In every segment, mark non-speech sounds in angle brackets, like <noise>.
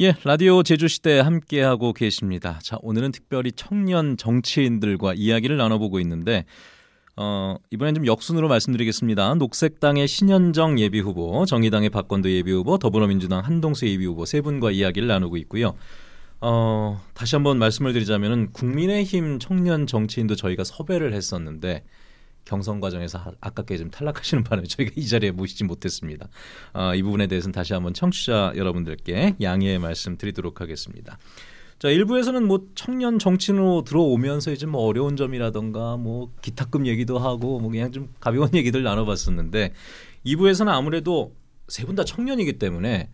예, 라디오 제주시대 함께하고 계십니다. 자, 오늘은 특별히 청년 정치인들과 이야기를 나눠보고 있는데, 어, 이번엔 좀 역순으로 말씀드리겠습니다. 녹색당의 신현정 예비후보, 정의당의 박건도 예비후보, 더불어민주당 한동수 예비후보 세 분과 이야기를 나누고 있고요. 어, 다시 한번 말씀을 드리자면 국민의힘 청년 정치인도 저희가 섭외를 했었는데 경선 과정에서 아깝게 좀 탈락하시는 바람에 <laughs> 저희가 이 자리에 모시지 못했습니다. 어, 이 부분에 대해서는 다시 한번 청취자 여러분들께 양해의 말씀 드리도록 하겠습니다. 자, 일부에서는 뭐 청년 정치로 들어오면서 이제 뭐 어려운 점이라던가 뭐 기탁금 얘기도 하고 뭐 그냥 좀 가벼운 <laughs> 얘기들 나눠봤었는데 2부에서는 아무래도 세 분 다 청년이기 때문에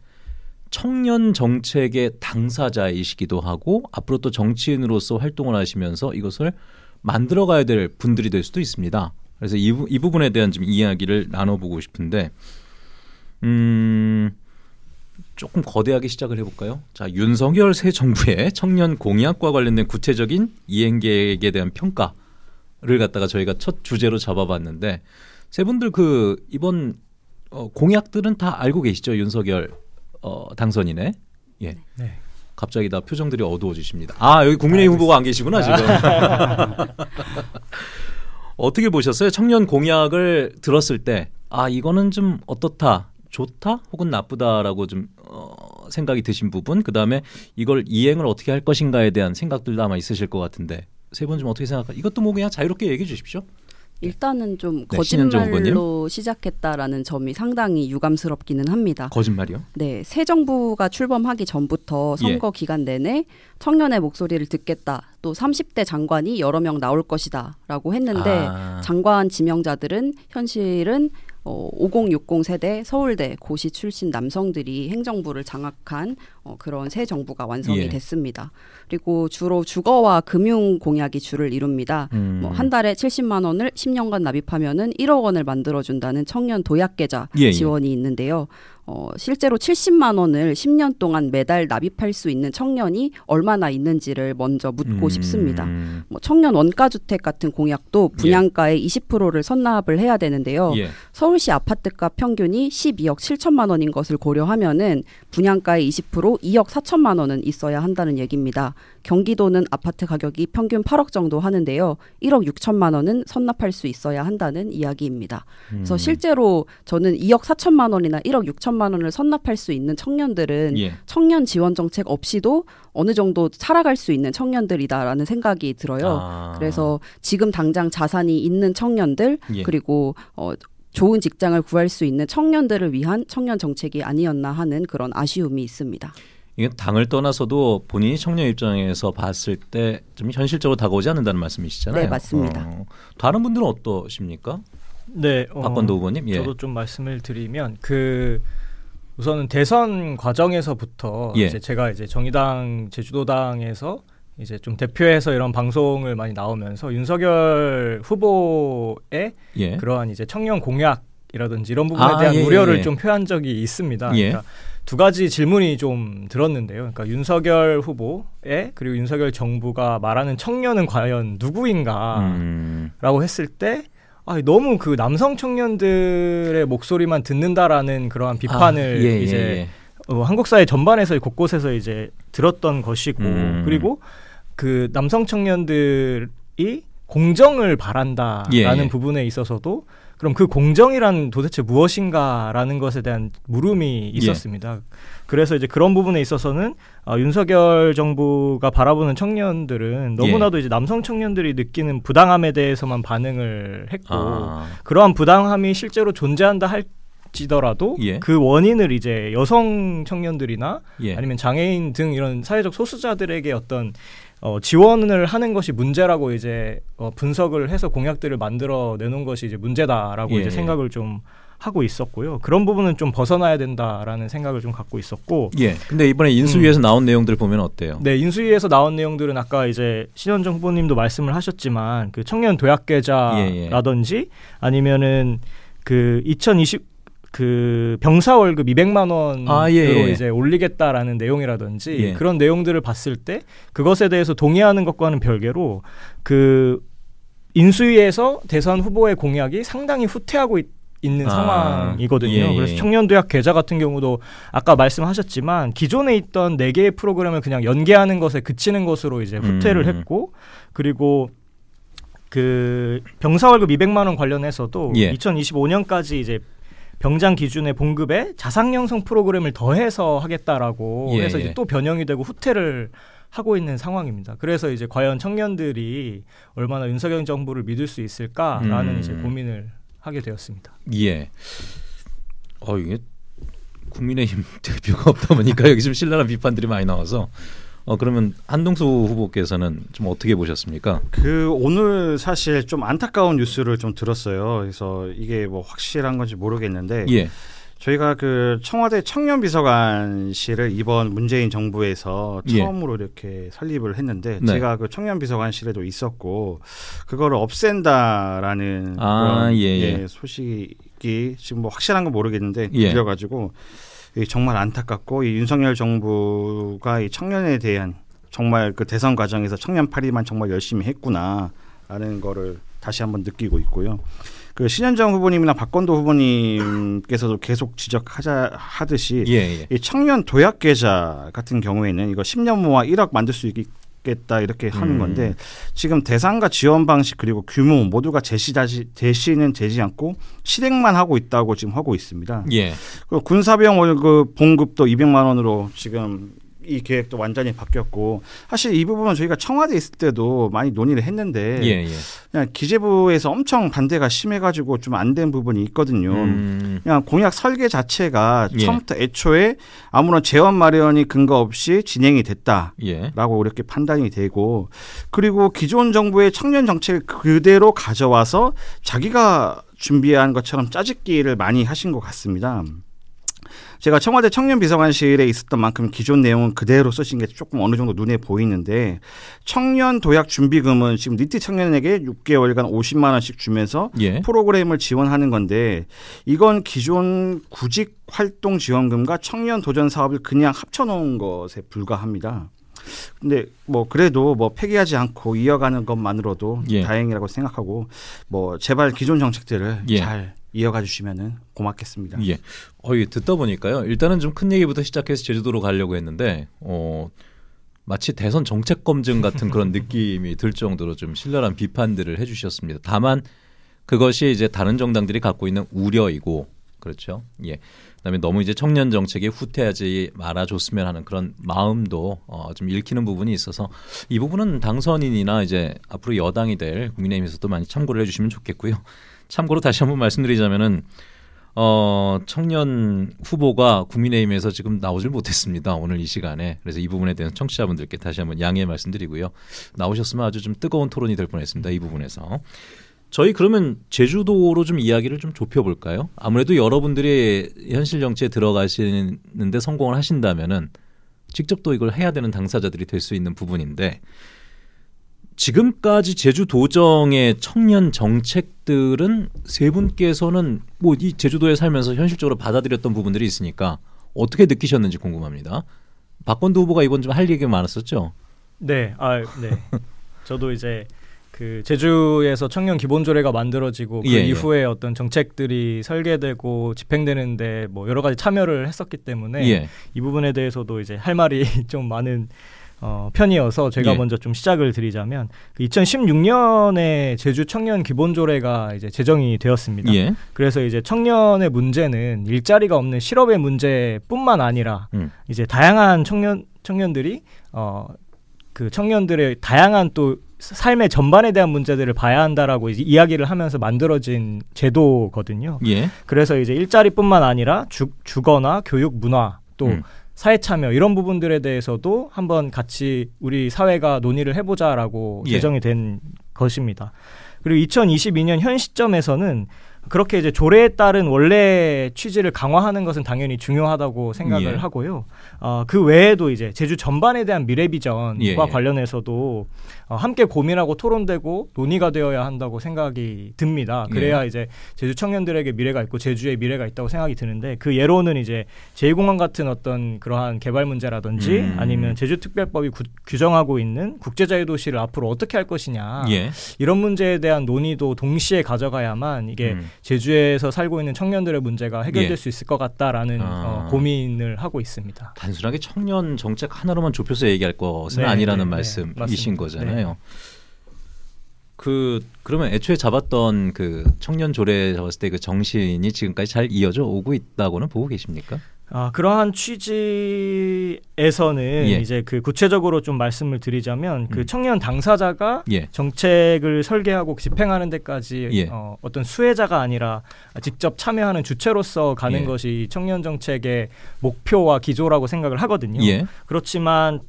청년 정책의 당사자이시기도 하고 앞으로 또 정치인으로서 활동을 하시면서 이것을 만들어가야 될 분들이 될 수도 있습니다. 그래서 이, 부, 이 부분에 대한 좀 이야기를 나눠보고 싶은데 음. 조금 거대하게 시작을 해볼까요? 자, 윤석열 새 정부의 청년 공약과 관련된 구체적인 이행 계획에 대한 평가를 갖다가 저희가 첫 주제로 잡아봤는데 세 분들 그 이번 어, 공약들은 다 알고 계시죠? 윤석열 어, 당선인의 예. 네. 갑자기 다 표정들이 어두워지십니다. 아 여기 국민의힘 아, 후보가 안 계시구나 지금. <laughs> 어떻게 보셨어요? 청년 공약을 들었을 때 아 이거는 좀 어떻다, 좋다, 혹은 나쁘다라고 좀 어, 생각이 드신 부분, 그 다음에 이걸 이행을 어떻게 할 것인가에 대한 생각들도 아마 있으실 것 같은데 세 분 좀 어떻게 생각하? 이것도 뭐 그냥 자유롭게 얘기해 주십시오. 일단은 좀 네, 거짓말로 시작했다라는 점이 상당히 유감스럽기는 합니다. 거짓말이요? 네, 새 정부가 출범하기 전부터 선거 예. 기간 내내 청년의 목소리를 듣겠다. 또 30대 장관이 여러 명 나올 것이다라고 했는데 아. 장관 지명자들은 현실은 어, 5060 세대 서울대 고시 출신 남성들이 행정부를 장악한 어, 그런 새 정부가 완성이 예. 됐습니다. 그리고 주로 주거와 금융 공약이 주를 이룹니다. 음. 뭐한 달에 70만 원을 10년간 납입하면은 1억 원을 만들어 준다는 청년 도약 계좌 예, 예. 지원이 있는데요. 어, 실제로 70만 원을 10년 동안 매달 납입할 수 있는 청년이 얼마나 있는지를 먼저 묻고 음. 싶습니다. 뭐 청년 원가 주택 같은 공약도 예. 분양가의 예. 20%를 선납을 해야 되는데요. 예. 서울시 아파트값 평균이 12억 7천만 원인 것을 고려하면은 분양가의 20% 2억 4천만 원은 있어야 한다는 얘기입니다. 경기도는 아파트 가격이 평균 8억 정도 하는데요. 1억 6천만 원은 선납할 수 있어야 한다는 이야기입니다. 음. 그래서 실제로 저는 2억 4천만 원이나 1억 6천만 원을 선납할 수 있는 청년들은 예. 청년 지원 정책 없이도 어느 정도 살아갈 수 있는 청년들이다라는 생각이 들어요. 아. 그래서 지금 당장 자산이 있는 청년들 예. 그리고 어 좋은 직장을 구할 수 있는 청년들을 위한 청년 정책이 아니었나 하는 그런 아쉬움이 있습니다. 이게 당을 떠나서도 본인이 청년 입장에서 봤을 때 좀 현실적으로 다가오지 않는다는 말씀이시잖아요. 네, 맞습니다. 어. 다른 분들은 어떠십니까? 네, 어, 박건도 의원님 예. 저도 좀 말씀을 드리면 그 우선은 대선 과정에서부터 예. 이제 제가 이제 정의당 제주도당에서 이제 좀 대표해서 이런 방송을 많이 나오면서 윤석열 후보의 예. 그러한 이제 청년 공약 이라든지 이런 부분에 아, 대한 예, 우려를 예, 예. 좀 표한 적이 있습니다. 예. 그러니까 두 가지 질문이 좀 들었는데요. 그러니까 윤석열 후보에 그리고 윤석열 정부가 말하는 청년은 과연 누구인가라고 음. 했을 때 아, 너무 그 남성 청년들의 목소리만 듣는다라는 그러한 비판을 아, 예, 예, 이제 어, 한국 사회 전반에서 곳곳에서 이제 들었던 것이고 음. 그리고 그 남성 청년들이 공정을 바란다라는 부분에 있어서도 그럼 그 공정이란 도대체 무엇인가라는 것에 대한 물음이 예. 있었습니다. 예. 그래서 이제 그런 부분에 있어서는 어, 윤석열 정부가 바라보는 청년들은 너무나도 예. 이제 남성 청년들이 느끼는 부당함에 대해서만 반응을 했고 아. 그러한 부당함이 실제로 존재한다 할 지더라도 예. 그 원인을 이제 여성 청년들이나 예. 아니면 장애인 등 이런 사회적 소수자들에게 어떤 어, 지원을 하는 것이 문제라고 이제 어, 분석을 해서 공약들을 만들어 내놓은 것이 이제 문제다라고 예. 이제 생각을 좀 하고 있었고요. 그런 부분은 좀 벗어나야 된다라는 생각을 좀 갖고 있었고. 예. 근데 이번에 인수위에서 음. 나온 내용들 보면 어때요? 네, 인수위에서 나온 내용들은 아까 이제 신현정 후보님도 말씀을 하셨지만 그 청년 도약 계좌라든지 예, 예. 아니면은 그2020 그 병사 월급 200만 원으로 아, 예, 예. 이제 올리겠다라는 내용이라든지 예. 그런 내용들을 봤을 때 그것에 대해서 동의하는 것과는 별개로 그 인수위에서 대선 후보의 공약이 상당히 후퇴하고 있, 있는 아, 상황이거든요. 예, 예. 그래서 청년도약 계좌 같은 경우도 아까 말씀하셨지만 기존에 있던 네 개의 프로그램을 그냥 연계하는 것에 그치는 것으로 이제 후퇴를 음. 했고 그리고 그 병사 월급 200만 원 관련해서도 예. 2025년까지 이제 병장 기준의 봉급에 자상 형성 프로그램을 더해서 하겠다라고 예, 해서 이제 예. 또 변형이 되고 후퇴를 하고 있는 상황입니다. 그래서 이제 과연 청년들이 얼마나 윤석열 정부를 믿을 수 있을까라는 음. 이제 고민을 하게 되었습니다. 예. 어 이게 국민의힘 <laughs> 대표가 없다 보니까 여기 좀 신랄한 비판들이 많이 나와서 어 그러면 한동수 후보께서는 좀 어떻게 보셨습니까? 그 오늘 사실 좀 안타까운 뉴스를 좀 들었어요. 그래서 이게 뭐 확실한 건지 모르겠는데 예. 저희가 그 청와대 청년 비서관실을 이번 문재인 정부에서 예. 처음으로 예. 이렇게 설립을 했는데 네. 제가 그 청년 비서관실에도 있었고 그거를 없앤다라는 아, 그런 예, 예. 예, 소식이 지금 뭐 확실한 건 모르겠는데 들려가지고. 예. 정말 안타깝고 이 윤석열 정부가 이 청년에 대한 정말 그 대선 과정에서 청년 파리만 정말 열심히 했구나라는 거를 다시 한번 느끼고 있고요. 그 신현정 후보님이나 박건도 후보님께서도 계속 지적하자 하듯이 예, 예. 이 청년 도약 계좌 같은 경우에는 이거 10년 모아 1억 만들 수 있기 겠다 이렇게 하는 음. 건데 지금 대상과 지원 방식 그리고 규모 모두가 제시 다시 제시는 되지 않고 실행만 하고 있다고 지금 하고 있습니다. 예. 군사병 월급 봉급도 200만 원으로 지금 이 계획도 완전히 바뀌었고 사실 이 부분은 저희가 청와대 있을 때도 많이 논의를 했는데 예, 예. 그냥 기재부에서 엄청 반대가 심해가지고 좀 안 된 부분이 있거든요. 음. 그냥 공약 설계 자체가 예. 처음부터 예. 애초에 아무런 재원 마련이 근거 없이 진행이 됐다라고 예. 이렇게 판단이 되고 그리고 기존 정부의 청년 정책을 그대로 가져와서 자기가 준비한 것처럼 짜집기를 많이 하신 것 같습니다. 제가 청와대 청년비서관실에 있었던 만큼 기존 내용은 그대로 쓰신 게 조금 어느 정도 눈에 보이는데 청년 도약 준비금은 지금 니트 청년에게 6개월간 50만 원씩 주면서 예. 프로그램을 지원하는 건데 이건 기존 구직 활동 지원금과 청년 도전 사업을 그냥 합쳐놓은 것에 불과합니다. 근데 뭐 그래도 뭐 폐기하지 않고 이어가는 것만으로도 예. 다행이라고 생각하고 뭐 제발 기존 정책들을 예. 잘 이어가 주시면은 고맙겠습니다. 예. 어, 예, 듣다 보니까요. 일단은 좀 큰 얘기부터 시작해서 제주도로 가려고 했는데 어 마치 대선 정책 검증 같은 그런 <laughs> 느낌이 들 정도로 좀 신랄한 비판들을 해 주셨습니다. 다만 그것이 이제 다른 정당들이 갖고 있는 우려이고 그렇죠. 예. 그다음에 너무 이제 청년 정책에 후퇴하지 말아줬으면 하는 그런 마음도 어, 좀 읽히는 부분이 있어서 이 부분은 당선인이나 이제 앞으로 여당이 될 국민의힘에서도 많이 참고를 해주시면 좋겠고요. 참고로 다시 한 번 말씀드리자면은 어, 청년 후보가 국민의힘에서 지금 나오질 못했습니다. 오늘 이 시간에. 그래서 이 부분에 대한 청취자분들께 다시 한 번 양해 말씀드리고요. 나오셨으면 아주 좀 뜨거운 토론이 될 뻔했습니다. 이 부분에서. 저희 그러면 제주도로 좀 이야기를 좀 좁혀볼까요? 아무래도 여러분들이 현실 정치에 들어가시는데 성공을 하신다면은 직접 또 이걸 해야 되는 당사자들이 될 수 있는 부분인데 지금까지 제주도정의 청년 정책들은 세 분께서는 뭐 이 제주도에 살면서 현실적으로 받아들였던 부분들이 있으니까 어떻게 느끼셨는지 궁금합니다. 박건도 후보가 이번 좀 할 얘기가 많았었죠. 네, 아, 네. <laughs> 저도 이제 그 제주에서 청년 기본조례가 만들어지고 그 예, 예. 이후에 예. 어떤 정책들이 설계되고 집행되는데 뭐 여러 가지 참여를 했었기 때문에 예. 이 부분에 대해서도 이제 할 말이 <laughs> 좀 많은 어, 편이어서 제가 예. 먼저 좀 시작을 드리자면 2016년에 제주 청년 기본조례가 이제 제정이 되었습니다. 예. 그래서 이제 청년의 문제는 일자리가 없는 실업의 문제뿐만 아니라 음. 이제 다양한 청년 청년들이 어, 그 청년들의 다양한 또 삶의 전반에 대한 문제들을 봐야 한다라고 이제 이야기를 하면서 만들어진 제도거든요. 예. 그래서 이제 일자리뿐만 아니라 주, 주거나 교육 문화 또 음. 사회 참여 이런 부분들에 대해서도 한번 같이 우리 사회가 논의를 해보자라고 예. 제정이 된 것입니다. 그리고 2022년 현 시점에서는 그렇게 이제 조례에 따른 원래 취지를 강화하는 것은 당연히 중요하다고 생각을 예. 하고요. 어, 그 외에도 이제 제주 전반에 대한 미래 비전과 예. 예. 관련해서도 어, 함께 고민하고 토론되고 논의가 되어야 한다고 생각이 듭니다. 예. 그래야 예. 이제 제주 청년들에게 미래가 있고 제주의 미래가 있다고 생각이 드는데 그 예로는 이제 제2공항 같은 어떤 그러한 개발 문제라든지 음. 아니면 제주특별법이 구, 규정하고 있는 국제자유도시를 앞으로 어떻게 할 것이냐 예. 이런 문제에 대한 논의도 동시에 가져가야만 이게 음. 제주에서 살고 있는 청년들의 문제가 해결될 예. 수 있을 것 같다라는 아. 어, 고민을 하고 있습니다. 단순하게 청년 정책 하나로만 좁혀서 얘기할 것은 네, 아니라는 네, 네. 말씀이신 네, 거잖아요. 그 그러면 애초에 잡았던 그 청년 조례 잡았을 때그 정신이 지금까지 잘 이어져 오고 있다고는 보고 계십니까? 아, 그러한 취지에서는 예. 이제 그 구체적으로 좀 말씀을 드리자면 그 음. 청년 당사자가 예. 정책을 설계하고 집행하는 데까지 예. 어, 어떤 수혜자가 아니라 직접 참여하는 주체로서 가는 예. 것이 청년 정책의 목표와 기조라고 생각을 하거든요. 예. 그렇지만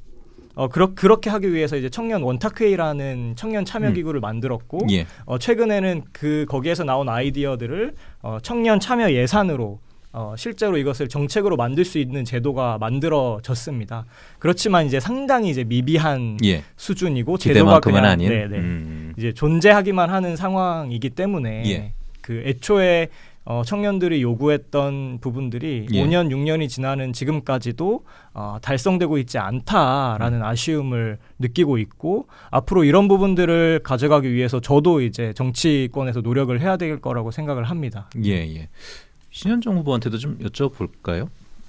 어, 그러, 그렇게 하기 위해서 이제 청년 원탁회의라는 청년 참여 기구를 음. 만들었고 예. 어, 최근에는 그 거기에서 나온 아이디어들을 어, 청년 참여 예산으로 어, 실제로 이것을 정책으로 만들 수 있는 제도가 만들어졌습니다. 그렇지만 이제 상당히 이제 미비한 예. 수준이고 제도가 그냥 아닌. 네네. 음. 이제 존재하기만 하는 상황이기 때문에 예. 그 애초에 어, 청년들이 요구했던 부분들이 예. 5년, 6년이 지나는 지금까지도 어, 달성되고 있지 않다라는 음. 아쉬움을 느끼고 있고 앞으로 이런 부분들을 가져가기 위해서 저도 이제 정치권에서 노력을 해야 될 거라고 생각을 합니다. 예, 예. 신현정 후보한테도 좀 여쭤볼까요?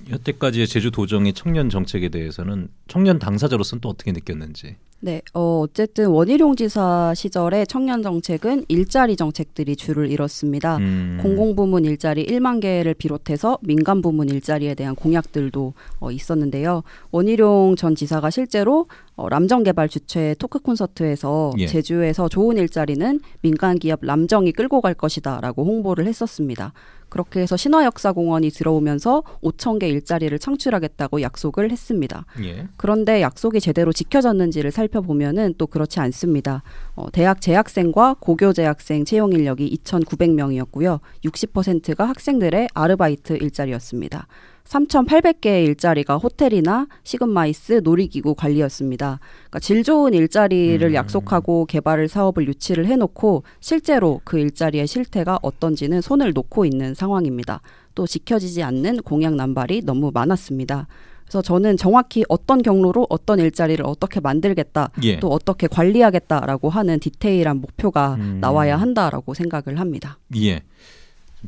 여태까지의 제주 도정의 청년 정책에 대해서는 청년 당사자로서는 또 어떻게 느꼈는지. 네, 어, 어쨌든 원희룡 지사 시절에 청년 정책은 일자리 정책들이 주를 이뤘습니다. 음. 공공부문 일자리 1만 개를 비롯해서 민간 부문 일자리에 대한 공약들도 어, 있었는데요. 원희룡 전 지사가 실제로 어, 람정개발 주최 토크 콘서트에서 예. 제주에서 좋은 일자리는 민간 기업 람정이 끌고 갈 것이다라고 홍보를 했었습니다. 그렇게 해서 신화역사공원이 들어오면서 5천 개 일자리를 창출하겠다고 약속을 했습니다. 예. 그런데 약속이 제대로 지켜졌는지를 살펴보면은 또 그렇지 않습니다. 어, 대학 재학생과 고교 재학생 채용 인력이 2,900명이었고요. 60%가 학생들의 아르바이트 일자리였습니다. 3,800개의 일자리가 호텔이나 시그마이스, 놀이기구 관리였습니다. 그러니까 질 좋은 일자리를 음. 약속하고 개발을 사업을 유치를 해놓고 실제로 그 일자리의 실태가 어떤지는 손을 놓고 있는 상황입니다. 또 지켜지지 않는 공약 난발이 너무 많았습니다. 그래서 저는 정확히 어떤 경로로 어떤 일자리를 어떻게 만들겠다, 예. 또 어떻게 관리하겠다라고 하는 디테일한 목표가 음. 나와야 한다라고 생각을 합니다. 예.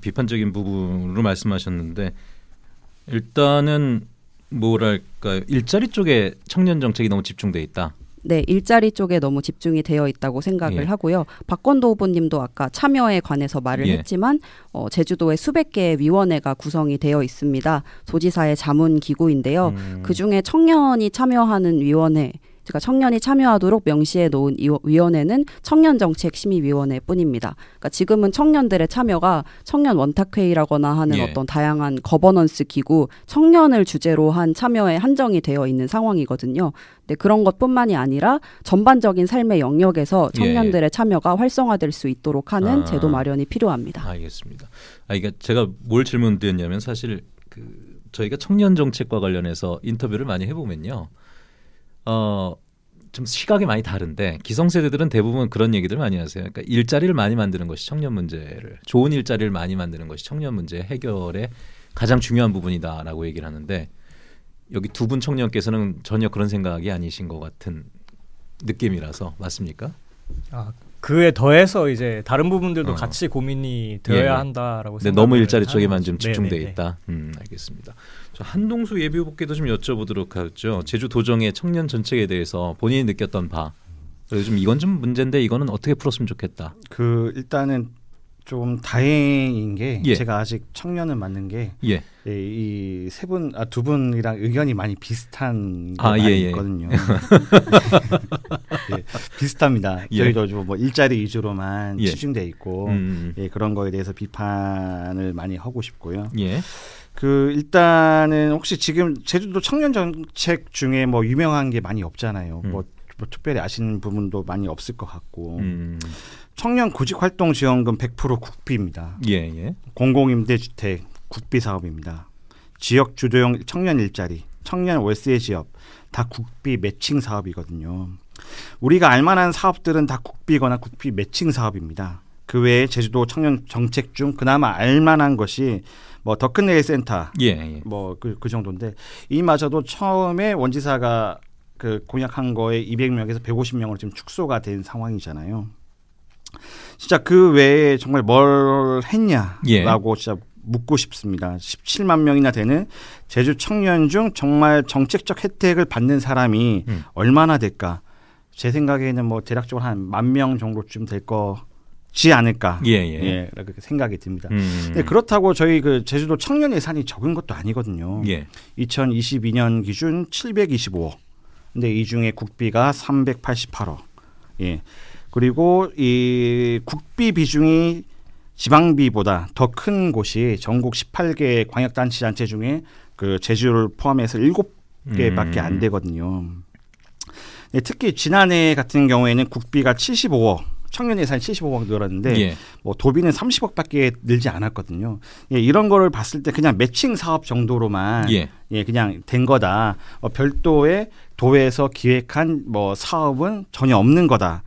비판적인 부분으로 말씀하셨는데 일단은 뭐랄까 일자리 쪽에 청년 정책이 너무 집중돼 있다. 네, 일자리 쪽에 너무 집중이 되어 있다고 생각을 예. 하고요. 박건도 후보님도 아까 참여에 관해서 말을 예. 했지만 어, 제주도에 수백 개의 위원회가 구성이 되어 있습니다. 도지사의 자문 기구인데요. 음. 그 중에 청년이 참여하는 위원회 그러니까 청년이 참여하도록 명시해 놓은 위원회는 청년정책심의위원회뿐입니다. 그러니까 지금은 청년들의 참여가 청년 원탁회의라거나 하는 예. 어떤 다양한 거버넌스 기구, 청년을 주제로 한 참여에 한정이 되어 있는 상황이거든요. 근데 그런 것뿐만이 아니라 전반적인 삶의 영역에서 예, 예. 청년들의 예. 참여가 활성화될 수 있도록 하는 아. 제도 마련이 필요합니다. 알겠습니다. 아 이게 제가 뭘 질문드렸냐면 사실 그 저희가 청년 정책과 관련해서 인터뷰를 많이 해보면요. 어, 좀 시각이 많이 다른데 기성세대들은 대부분 그런 얘기들 많이 하세요. 그러니까 일자리를 많이 만드는 것이 청년 문제를 좋은 일자리를 많이 만드는 것이 청년 문제 해결의 가장 중요한 부분이다라고 얘기를 하는데 여기 두 분 청년께서는 전혀 그런 생각이 아니신 것 같은 느낌이라서 맞습니까? 아 그에 더해서 이제 다른 부분들도 어. 같이 고민이 예, 되어야 예. 한다라고 생각. 네, 너무 일자리 쪽에만 좀 집중돼 네네네. 네, 네. 음, 알겠습니다. 저 한동수 예비후보께도 좀 여쭤보도록 하죠. 제주 도정의 청년 정책에 대해서 본인이 느꼈던 바. 그리 이건 좀 문제인데 이거는 어떻게 풀었으면 좋겠다. 그 일단은 좀 다행인 게 예. 제가 아직 청년을 맞는 게 예. 예, 이세 분, 아, 두 분이랑 의견이 많이 비슷한 아, 거 아, 있거든요. <laughs> 예, 비슷합니다. 예. 저희도 좀뭐 일자리 위주로만 치중돼 있고 음, 음, 음. 예, 그런 거에 대해서 비판을 많이 하고 싶고요. 예. 그 일단은 혹시 지금 제주도 청년 정책 중에 뭐 유명한 게 많이 없잖아요. 음. 뭐, 뭐 특별히 아시는 부분도 많이 없을 것 같고. 음. 청년 구직 활동 지원금 100% 국비입니다. 예, 예. 공공 임대 주택 국비 사업입니다. 지역 주도형 청년 일자리, 청년 월세 지역 다 국비 매칭 사업이거든요. 우리가 알만한 사업들은 다 국비거나 국비 매칭 사업입니다. 그 외에 제주도 청년 정책 중 그나마 알만한 것이 뭐 더큰일 센터, 예, 예. 뭐그 그 정도인데 이마저도 처음에 원지사가 그 공약한 거에 200명에서 150명으로 지금 축소가 된 상황이잖아요. 진짜 그 외에 정말 뭘 했냐라고 예. 진짜 묻고 싶습니다. 17만 명이나 되는 제주 청년 중 정말 정책적 혜택을 받는 사람이 음. 얼마나 될까? 제 생각에는 뭐 대략적으로 한 만 명 정도쯤 될 거지 않을까? 예, 예. 예그렇 생각이 듭니다. 음. 근데 그렇다고 저희 그 제주도 청년 예산이 적은 것도 아니거든요. 예. 2022년 기준 725억. 근데 이 중에 국비가 388억. 예. 그리고 이 국비 비중이 지방비보다 더 큰 곳이 전국 18개 광역단체단체 중에 그 제주를 포함해서 7개밖에 음. 안 되거든요. 네, 특히 지난해 같은 경우에는 국비가 75억 청년 예산 75억 늘었는데 예. 뭐 도비는 30억밖에 늘지 않았거든요. 예, 이런 거를 봤을 때 그냥 매칭 사업 정도로만 예, 예 그냥 된 거다. 어, 별도의 도에서 기획한 뭐 사업은 전혀 없는 거다라고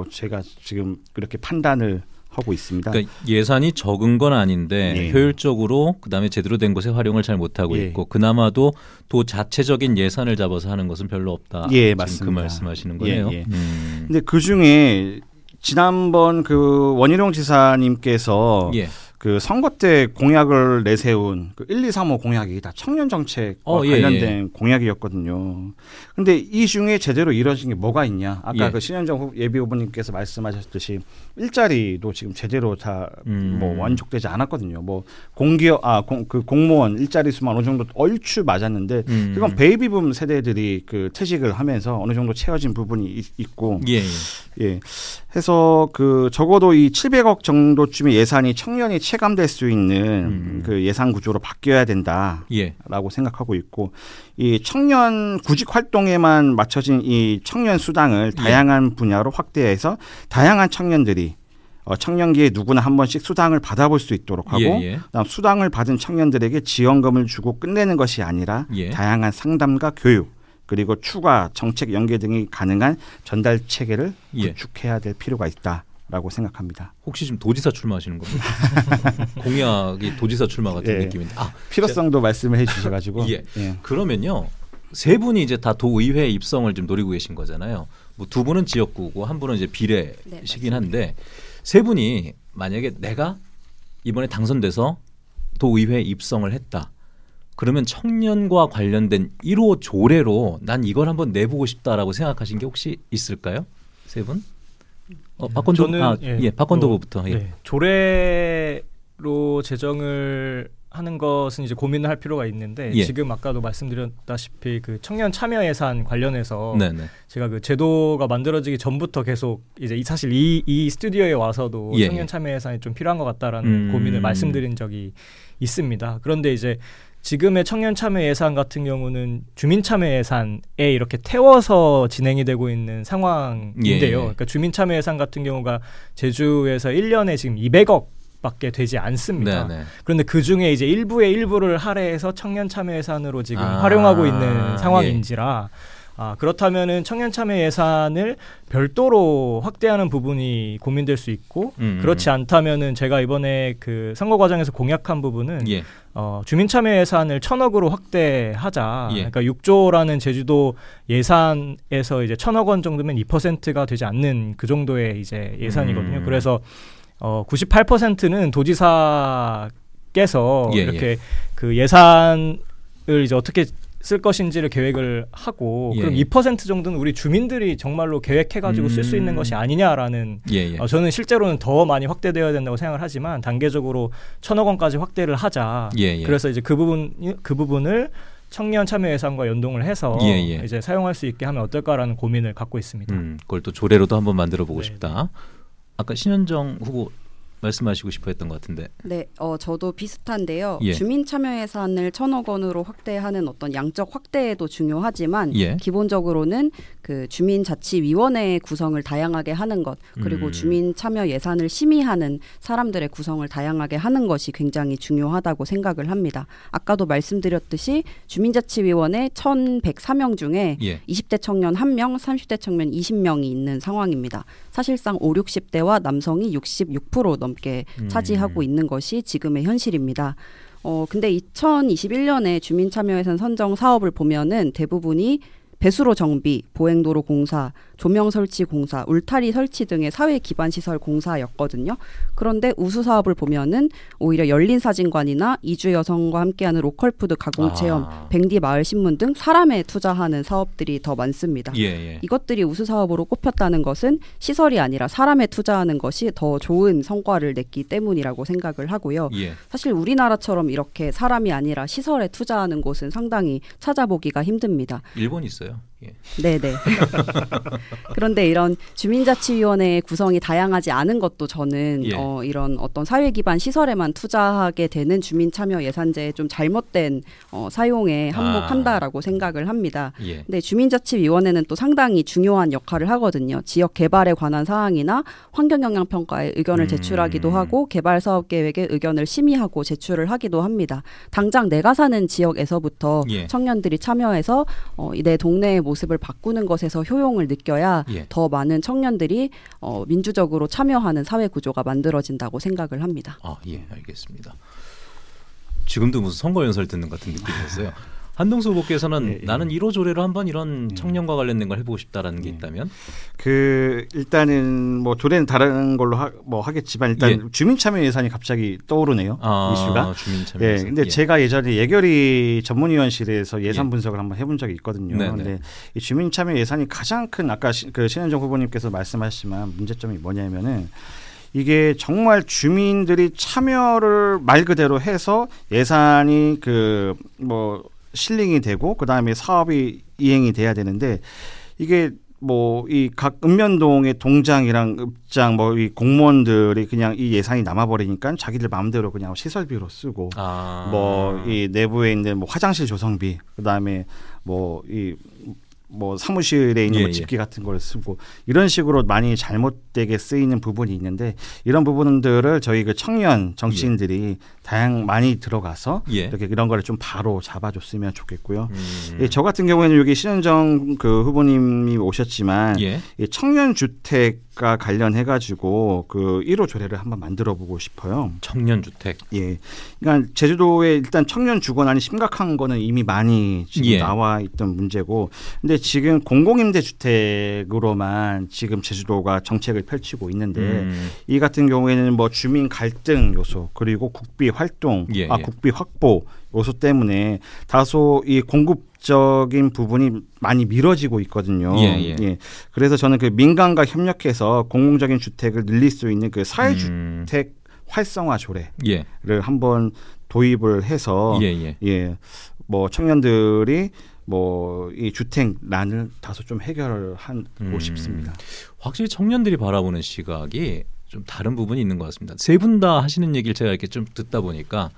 음. 제가 지금 그렇게 판단을 하고 있습니다. 그러니까 예산이 적은 건 아닌데 예. 효율적으로 그다음에 제대로 된 곳에 활용을 잘 못하고 예. 있고 그나마도 또 자체적인 예산을 잡아서 하는 것은 별로 없다. 예, 그 맞습니다. 그 말씀하시는 거예요. 예, 예. 음. 근데 그 중에 지난번 그 원희룡 지사님께서 예. 그 선거 때 공약을 내세운 그 1, 2, 3호 공약이 다 청년 정책과 어, 예, 관련된 예. 공약이었거든요. 근데 이 중에 제대로 이루어진 게 뭐가 있냐? 아까 예. 그 신현정 예비 후보님께서 말씀하셨듯이 일자리도 지금 제대로 다뭐 음. 뭐 완족되지 않았거든요. 뭐 공기업 아그 공무원 일자리 수만 어느 정도 얼추 맞았는데 음. 그건 베이비붐 세대들이 그 퇴직을 하면서 어느 정도 채워진 부분이 있, 고 예, 예. 예. 해서 그 적어도 이 700억 정도쯤의 예산이 청년이 체감될 수 있는 음. 그 예산 구조로 바뀌어야 예. 된다라고 예. 생각하고 있고 이 청년 구직 활동에만 맞춰진 이 청년 수당을 예. 다양한 분야로 확대해서 다양한 청년들이 어, 청년기에 누구나 한 번씩 수당을 받아볼 수 있도록 하고 예, 예. 그다음 수당을 받은 청년들에게 지원금을 주고 끝내는 것이 아니라 예. 다양한 상담과 교육 그리고 추가 정책 연계 등이 가능한 전달 체계를 예. 구축해야 될 필요가 있다. 라고 생각합니다. 혹시 지금 도지사 출마하시는 겁니까? <laughs> 공약이 도지사 출마 같은 예. 느낌인데. 아, 필요성도 제가. 말씀을 해주셔가지고. <laughs> 예. 예. 그러면요. 세 분이 이제 다 도의회 입성을 좀 노리고 계신 거잖아요. 뭐 두 분은 지역구고 한 분은 이제 비례시긴 네, 한데 세 분이 만약에 내가 이번에 당선돼서 도의회 입성을 했다. 그러면 청년과 관련된 1호 조례로 난 이걸 한번 내보고 싶다라고 생각하신 게 혹시 있을까요? 세 분? 어, 박건도 저는 아, 예, 예 박건도 부터 뭐, 예. 네. 조례로 제정을 하는 것은 이제 고민을 할 필요가 있는데 예. 지금 아까도 말씀드렸다시피 그 청년 참여 예산 관련해서 네네. 네. 제가 그 제도가 만들어지기 전부터 계속 이제 이 사실 이, 이 스튜디오에 와서도 예. 예. 청년 참여 예산이 좀 필요한 것 같다라는 음... 고민을 말씀드린 적이 있습니다. 그런데 이제 지금의 청년 참여 예산 같은 경우는 주민 참여 예산에 이렇게 태워서 진행이 되고 있는 상황인데요. 예. 그러니까 주민 참여 예산 같은 경우가 제주에서 1년에 지금 200억 밖에 되지 않습니다. 네네. 네. 그런데 그 중에 이제 일부의 일부를 할애해서 청년 참여 예산으로 지금 아~ 활용하고 있는 예. 상황인지라 예. 아, 그렇다면은 청년 참여 예산을 별도로 확대하는 부분이 고민될 수 있고 음, 음 그렇지 음. 않다면은 제가 이번에 그 선거 과정에서 공약한 부분은 예. 어, 주민참여 예산을 천억으로 확대하자. 예. 그러니까 6조라는 제주도 예산에서 이제 천억 원 정도면 2%가 되지 않는 그 정도의 이제 예산이거든요. 음. 그래서 어, 98%는 도지사께서 예, 예. 이렇게 예. 그 예산을 이제 어떻게 쓸 것인지를 계획을 하고 예. 그럼 2% 정도는 우리 주민들이 정말로 계획해가지고 음. 쓸수 있는 것이 아니냐라는 예예. 예. 어, 저는 실제로는 더 많이 확대되어야 된다고 생각을 하지만 단계적으로 천억 원까지 확대를 하자. 예예. 예. 그래서 이제 그 부분 그 부분을 청년 참여 예산과 연동을 해서 예예. 예. 이제 사용할 수 있게 하면 어떨까라는 고민을 갖고 있습니다. 음, 그걸 또 조례로도 한번 만들어 보고 네. 싶다. 아까 신현정 후보 말씀하시고 싶어 했던 것 같은데. 네, 어, 저도 비슷한데요. 예. 주민 참여 예산을 천억 원으로 확대하는 어떤 양적 확대도 에 중요하지만 예. 기본적으로는 그 주민 자치 위원회 의 구성을 다양하게 하는 것 그리고 음. 주민 참여 예산을 심의하는 사람들의 구성을 다양하게 하는 것이 굉장히 중요하다고 생각을 합니다. 아까도 말씀드렸듯이 주민 자치 위원회 1,104명 중에 예. 20대 청년 1명, 30대 청년 20명이 있는 상황입니다. 사실상 5, 60대와 남성이 66% 넘게 음. 차지하고 있는 것이 지금의 현실입니다. 어, 근데 2021년에 주민참여예산 선정 사업을 보면은 대부분이 배수로 정비, 보행도로 공사, 조명 설치 공사, 울타리 설치 등의 사회 기반 시설 공사였거든요. 그런데 우수 사업을 보면은 오히려 열린 사진관이나 이주 여성과 함께하는 로컬푸드 가공 아. 체험, 아. 뱅디 마을 신문 등 사람에 투자하는 사업들이 더 많습니다. 예, 예. 이것들이 우수 사업으로 꼽혔다는 것은 시설이 아니라 사람에 투자하는 것이 더 좋은 성과를 냈기 때문이라고 생각을 하고요. 예. 사실 우리나라처럼 이렇게 사람이 아니라 시설에 투자하는 곳은 상당히 찾아보기가 힘듭니다. 일본 있어요? do. 예. 네네. <laughs> 그런데 이런 주민자치위원회 의 구성이 다양하지 않은 것도 저는 예. 어, 이런 어떤 사회 기반 시설에만 투자하게 되는 주민 참여 예산제의 좀 잘못된 어, 사용에 한몫한다라고 아. 생각을 합니다. 예. 근데 주민자치위원회는 또 상당히 중요한 역할을 하거든요. 지역 개발에 관한 사항이나 환경 영향 평가에 의견을 음. 제출하기도 하고 개발 사업 계획에 의견을 심의하고 제출을 하기도 합니다. 당장 내가 사는 지역에서부터 예. 청년들이 참여해서 어, 내동네에모 모습을 바꾸는 것에서 효용을 느껴야 예. 더 많은 청년들이 어, 민주적으로 참여하는 사회 구조가 만들어진다고 생각을 합니다. 아, 예, 알겠습니다. 지금도 무슨 선거 연설 듣는 같은 느낌이었어요. 한동수 후보께서는 예, 예. 나는 1호 조례로 한번 이런 예. 청년과 관련된 걸 해보고 싶다라는 게 예. 있다면 그 일단은 뭐 조례는 다른 걸로 하, 뭐 하겠지만 일단 주민 참여 예산이 갑자기 떠오르네요 아, 이슈가 주민 참여 예산. 근데 제가 예전에 예결위 전문위원실에서 예산 분석을 한번 해본 적이 있거든요. 네네. 네. 근데 이 주민 참여 예산이 가장 큰 아까 시, 그 신현정 후보님께서 말씀하셨지만 문제점이 뭐냐면은 이게 정말 주민들이 참여를 말 그대로 해서 예산이 그뭐 실링이 되고 그 다음에 사업이 이행이 돼야 되는데 이게 뭐 이 각 읍면동의 동장이랑 읍장 뭐 이 공무원들이 그냥 이 예산이 남아버리니까 자기들 마음대로 그냥 시설비로 쓰고 아. 뭐이 내부에 있는 뭐 화장실 조성비 그 다음에 뭐이 뭐 사무실에 있는 뭐 예, 뭐 집기 예. 같은 걸 쓰고 이런 식으로 많이 잘못되게 쓰이는 부분이 있는데 이런 부분들을 저희 그 청년 정치인들이 예. 다양 많이 들어가서 예. 이렇게 이런 거를 좀 바로 잡아줬으면 좋겠고요. 음. 예, 저 같은 경우에는 여기 신현정 그 후보님이 오셨지만 예. 청년 주택과 관련해 가지고 그 1호 조례를 한번 만들어 보고 싶어요. 청년 주택. 예. 그러니까 제주도에 일단 청년 주거난이 심각한 거는 이미 많이 지금 예. 나와 있던 문제고 근데 지금 공공임대 주택으로만 지금 제주도가 정책을 펼치고 있는데 음. 이 같은 경우에는 뭐 주민 갈등 요소 그리고 국비 활동 예, 아 예. 국비 확보 요소 때문에 다소 이 공급적인 부분이 많이 미뤄지고 있거든요. 예, 예. 예. 그래서 저는 그 민간과 협력해서 공공적인 주택을 늘릴 수 있는 그 사회주택 음. 활성화 조례를 예. 한번 도입을 해서 예, 예. 예, 뭐 청년들이 뭐이 주택난을 다소 좀 해결을 하고 음. 싶습니다. 확실히 청년들이 바라보는 시각이 좀 다른 부분이 있는 것 같습니다. 세 분 다 하시는 얘기를 제가 이렇게 좀 듣다 보니까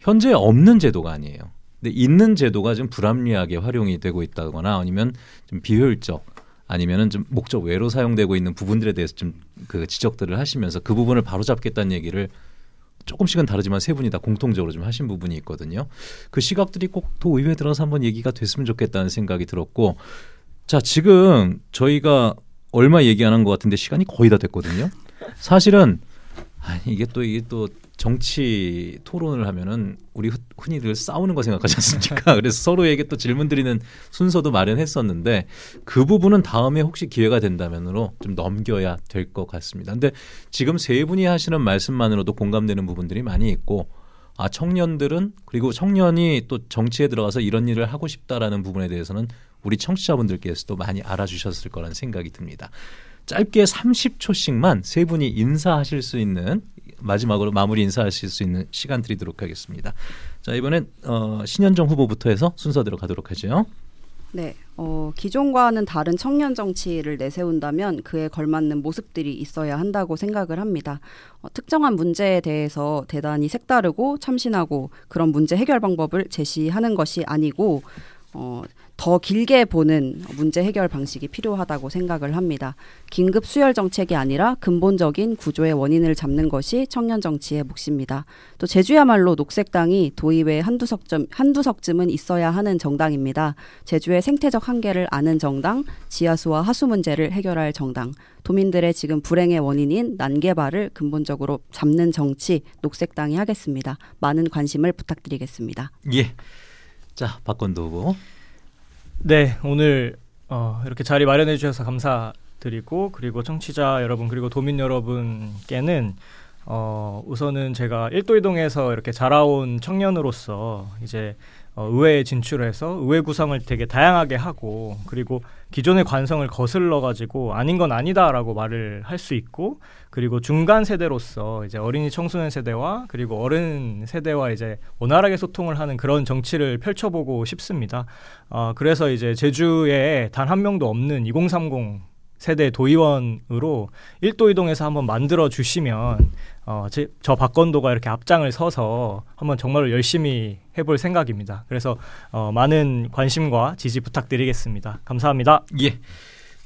현재 없는 제도가 아니에요. 근데 있는 제도가 좀 불합리하게 활용이 되고 있다거나 아니면 좀 비효율적 아니면은 좀 목적 외로 사용되고 있는 부분들에 대해서 좀 그 지적들을 하시면서 그 부분을 바로잡겠다는 얘기를 조금씩은 다르지만 세 분이 다 공통적으로 좀 하신 부분이 있거든요. 그 시각들이 꼭 도의회 들어서 한번 얘기가 됐으면 좋겠다는 생각이 들었고 자 지금 저희가 얼마 얘기 안 한 것 같은데 시간이 거의 다 됐거든요. 사실은 아니 이게 또 이게 또 정치 토론을 하면은 우리 흔히들 싸우는 거 생각하지 않습니까? <laughs> 그래서 서로에게 또 질문 드리는 순서도 마련했었는데 그 부분은 다음에 혹시 기회가 된다면으로 좀 넘겨야 될 것 같습니다. 근데 지금 세 분이 하시는 말씀만으로도 공감되는 부분들이 많이 있고 아 청년들은 그리고 청년이 또 정치에 들어가서 이런 일을 하고 싶다라는 부분에 대해서는 우리 청취자분들께서도 많이 알아주셨을 거라는 생각이 듭니다. 짧게 30초씩만 세 분이 인사하실 수 있는 마지막으로 마무리 인사하실 수 있는 시간 드리도록 하겠습니다. 자 이번엔 어, 신현정 후보부터 해서 순서대로 가도록 하죠. 네, 어, 기존과는 다른 청년 정치를 내세운다면 그에 걸맞는 모습들이 있어야 한다고 생각을 합니다. 어, 특정한 문제에 대해서 대단히 색다르고 참신하고 그런 문제 해결 방법을 제시하는 것이 아니고 어, 더 길게 보는 문제 해결 방식이 필요하다고 생각을 합니다. 긴급 수혈 정책이 아니라 근본적인 구조의 원인을 잡는 것이 청년 정치의 몫입니다. 또 제주야말로 녹색당이 도의회 한두 석쯤 한두 석쯤은 있어야 하는 정당입니다. 제주의 생태적 한계를 아는 정당, 지하수와 하수 문제를 해결할 정당, 도민들의 지금 불행의 원인인 난개발을 근본적으로 잡는 정치 녹색당이 하겠습니다. 많은 관심을 부탁드리겠습니다. 예. 자, 박건도 후보. 네, 오늘 어, 이렇게 자리 마련해 주셔서 감사드리고 그리고 청취자 여러분 그리고 도민 여러분께는 어, 우선은 제가 일도 이동에서 이렇게 자라온 청년으로서 이제 어, 의회에 진출해서 의회 구성을 되게 다양하게 하고 그리고 기존의 관성을 거슬러 가지고 아닌 건 아니다라고 말을 할 수 있고 그리고 중간 세대로서 이제 어린이 청소년 세대와 그리고 어른 세대와 이제 원활하게 소통을 하는 그런 정치를 펼쳐보고 싶습니다. 어, 그래서 이제 제주에 단 한 명도 없는 2030 세대 도의원으로 일도 이동해서 한번 만들어 주시면 어, 제, 저 박건도가 이렇게 앞장을 서서 한번 정말로 열심히 해볼 생각입니다. 그래서 어, 많은 관심과 지지 부탁드리겠습니다. 감사합니다. 예.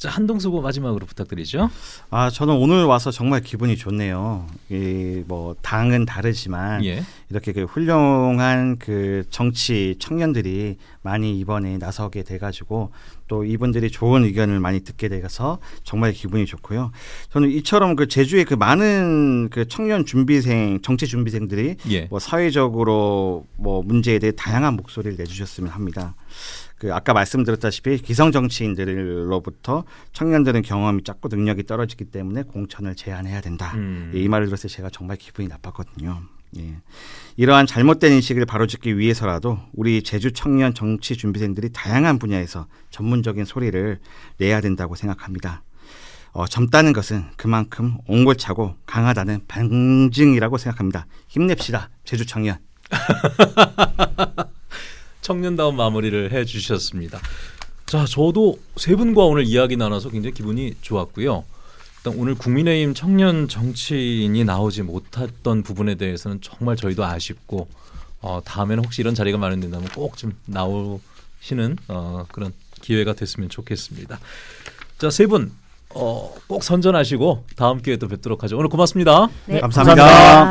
자 한동수고 마지막으로 부탁드리죠. 아 저는 오늘 와서 정말 기분이 좋네요. 이 뭐 당은 다르지만 예. 이렇게 그 훌륭한 그 정치 청년들이 많이 이번에 나서게 돼가지고 또 이분들이 좋은 의견을 많이 듣게 돼서 정말 기분이 좋고요. 저는 이처럼 그 제주의 그 많은 그 청년 준비생 정치 준비생들이 예. 뭐 사회적으로 뭐 문제에 대해 다양한 목소리를 내주셨으면 합니다. 그 아까 말씀드렸다시피 기성 정치인들로부터 청년들은 경험이 작고 능력이 떨어지기 때문에 공천을 제한해야 된다. 음. 이 말을 들었을 때 제가 정말 기분이 나빴거든요. 예. 이러한 잘못된 인식을 바로잡기 위해서라도 우리 제주 청년 정치 준비생들이 다양한 분야에서 전문적인 소리를 내야 된다고 생각합니다. 어, 젊다는 것은 그만큼 옹골차고 강하다는 반증이라고 생각합니다. 힘냅시다, 제주 청년. <laughs> 청년다운 마무리를 해주셨습니다. 자, 저도 세 분과 오늘 이야기 나눠서 굉장히 기분이 좋았고요. 일단 오늘 국민의힘 청년 정치인이 나오지 못했던 부분에 대해서는 정말 저희도 아쉽고 어, 다음에는 혹시 이런 자리가 마련된다면 꼭 좀 나오시는 어, 그런 기회가 됐으면 좋겠습니다. 자, 세 분. 어, 꼭 선전하시고 다음 기회에 또 뵙도록 하죠. 오늘 고맙습니다. 네, 감사합니다. 감사합니다.